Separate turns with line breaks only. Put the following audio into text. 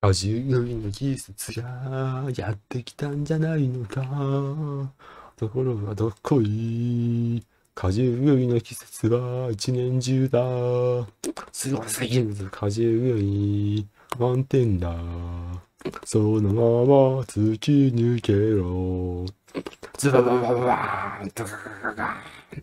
果汁の季節
がやってきたんじゃないのか。
ところがどっこい。果汁の季節は一年中だ。すごすぎる果汁い。満点だ。そのまま突き抜けろ。
ズ
バババババーン、とガガガガーン。